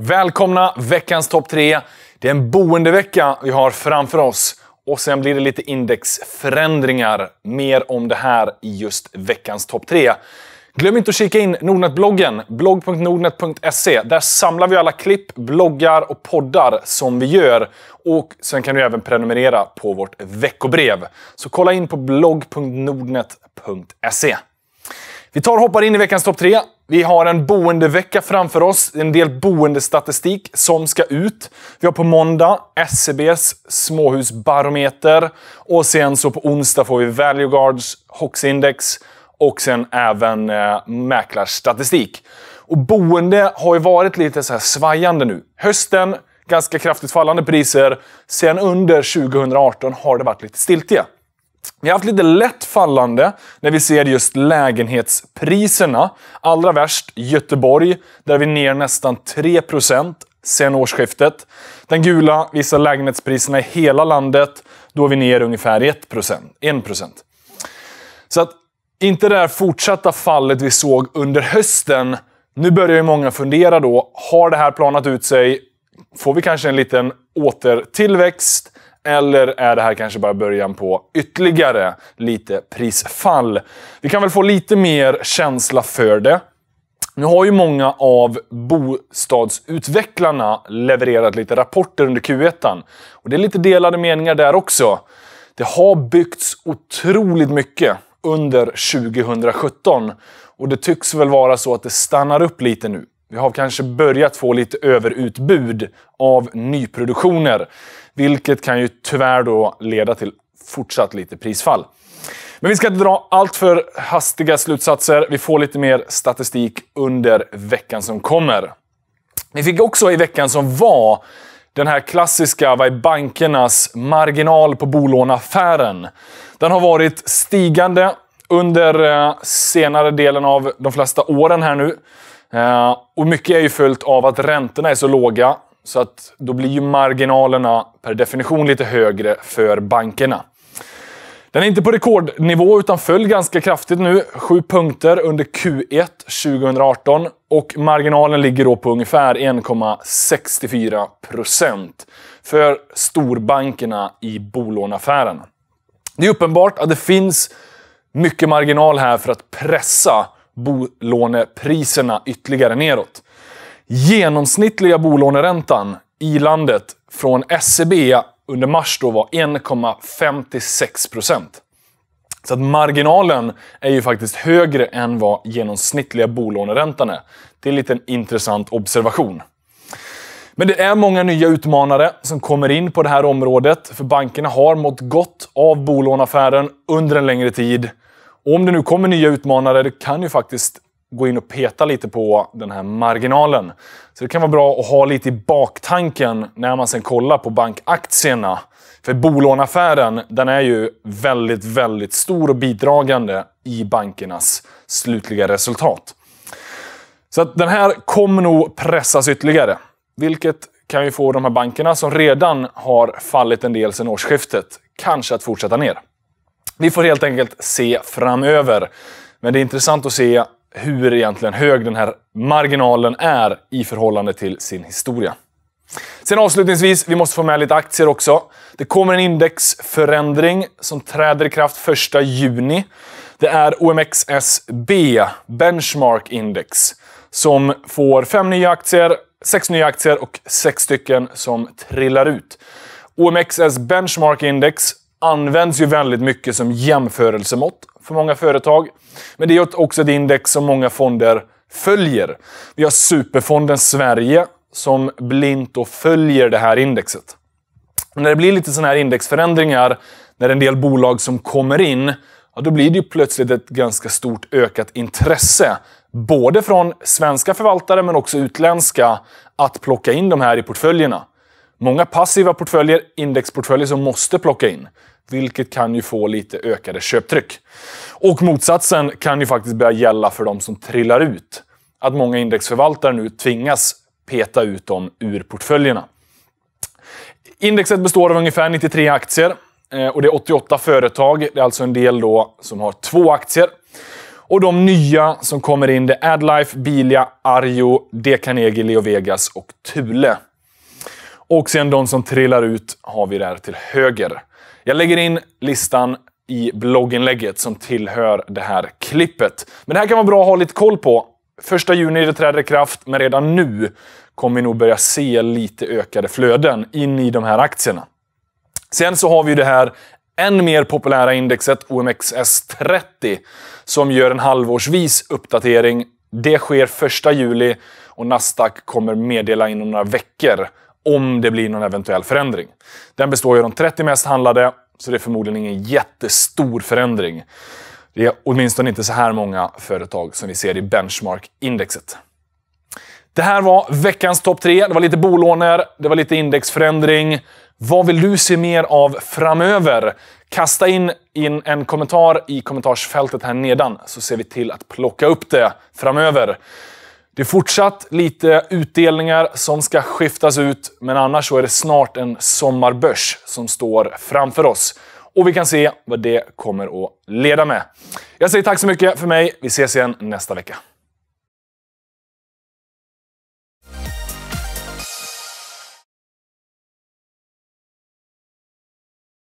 Välkomna veckans topp 3. Det är en boendevecka vi har framför oss. Och sen blir det lite indexförändringar. Mer om det här i just veckans topp 3. Glöm inte att kika in Nordnet-bloggen, blogg.nordnet.se. Där samlar vi alla klipp, bloggar och poddar som vi gör. Och sen kan du även prenumerera på vårt veckobrev. Så kolla in på blogg.nordnet.se. Vi tar och hoppar in i veckans topp 3. Vi har en boendevecka framför oss, en del boendestatistik som ska ut. Vi har på måndag SCBs e småhusbarometer och sen så på onsdag får vi Valueguards Hoxindex och sen även eh, mäklarstatistik. Och boende har ju varit lite så här svajande nu. Hösten, ganska kraftigt fallande priser. Sen under 2018 har det varit lite stiltiga. Vi har haft lite lätt fallande när vi ser just lägenhetspriserna. Allra värst Göteborg, där vi är ner nästan 3 sen årsskiftet. Den gula visar lägenhetspriserna i hela landet. Då är vi ner ungefär 1%. 1%. Så att inte det här fortsatta fallet vi såg under hösten. Nu börjar ju många fundera då. Har det här planat ut sig? Får vi kanske en liten återtillväxt? Eller är det här kanske bara början på ytterligare lite prisfall? Vi kan väl få lite mer känsla för det. Nu har ju många av bostadsutvecklarna levererat lite rapporter under Q1. Och det är lite delade meningar där också. Det har byggts otroligt mycket under 2017 och det tycks väl vara så att det stannar upp lite nu. Vi har kanske börjat få lite överutbud av nyproduktioner, vilket kan ju tyvärr då leda till fortsatt lite prisfall. Men vi ska inte dra allt för hastiga slutsatser. Vi får lite mer statistik under veckan som kommer. Vi fick också i veckan som var den här klassiska vad är bankernas marginal på bolånaffären. Den har varit stigande under eh, senare delen av de flesta åren här nu. Eh, och mycket är ju följt av att räntorna är så låga så att då blir ju marginalerna per definition lite högre för bankerna. Den är inte på rekordnivå utan föll ganska kraftigt nu. 7 punkter under Q1 2018 och marginalen ligger då på ungefär 1,64 för storbankerna i bolånaffären. Det är uppenbart att det finns mycket marginal här för att pressa bolånepriserna ytterligare neråt. Genomsnittliga bolåneräntan i landet från SEB under mars då var 1,56 procent. Så att marginalen är ju faktiskt högre än vad genomsnittliga bolåneräntan är. Det är en liten intressant observation. Men det är många nya utmanare som kommer in på det här området, för bankerna har mått gott av bolånaffären under en längre tid. Och om det nu kommer nya utmanare, det kan ju faktiskt gå in och peta lite på den här marginalen. Så det kan vara bra att ha lite i baktanken när man sen kollar på bankaktierna. För bolånaffären, den är ju väldigt, väldigt stor och bidragande i bankernas slutliga resultat. Så den här kommer nog pressas ytterligare. Vilket kan ju få de här bankerna som redan har fallit en del sedan årsskiftet, kanske att fortsätta ner. Vi får helt enkelt se framöver. Men det är intressant att se hur egentligen hög den här marginalen är i förhållande till sin historia. Sen avslutningsvis, vi måste få med lite aktier också. Det kommer en indexförändring som träder i kraft 1 juni. Det är OMXSB, Benchmark Index, som får fem nya aktier, sex nya aktier och sex stycken som trillar ut. OMXS Benchmark Index används ju väldigt mycket som jämförelsemått för många företag. Men det är också ett index som många fonder följer. Vi har Superfonden Sverige som blint då följer det här indexet. när det blir lite sådana här indexförändringar, när en del bolag som kommer in, ja, då blir det ju plötsligt ett ganska stort ökat intresse. Både från svenska förvaltare men också utländska att plocka in de här i portföljerna. Många passiva portföljer, indexportföljer som måste plocka in. Vilket kan ju få lite ökade köptryck. Och motsatsen kan ju faktiskt börja gälla för de som trillar ut. Att många indexförvaltare nu tvingas peta ut dem ur portföljerna. Indexet består av ungefär 93 aktier eh, och det är 88 företag. Det är alltså en del då som har två aktier. Och de nya som kommer in det är Adlife, Bilia, Arjo, D. Leo Vegas och Thule. Och sen de som trillar ut har vi där till höger. Jag lägger in listan i blogginlägget som tillhör det här klippet. Men det här kan vara bra att ha lite koll på. Första juni det träder i kraft, men redan nu kommer vi nog börja se lite ökade flöden in i de här aktierna. Sen så har vi det här än mer populära indexet OMXS30 som gör en halvårsvis uppdatering. Det sker första juli och Nasdaq kommer meddela inom några veckor om det blir någon eventuell förändring. Den består ju av de 30 mest handlade, så det är förmodligen ingen jättestor förändring. Det är åtminstone inte så här många företag som vi ser i benchmark-indexet. Det här var veckans topp tre. Det var lite bolåner, det var lite indexförändring. Vad vill du se mer av framöver? Kasta in, in en kommentar i kommentarsfältet här nedan så ser vi till att plocka upp det framöver. Det är fortsatt lite utdelningar som ska skiftas ut, men annars så är det snart en sommarbörs som står framför oss. Och vi kan se vad det kommer att leda med. Jag säger tack så mycket för mig. Vi ses igen nästa vecka.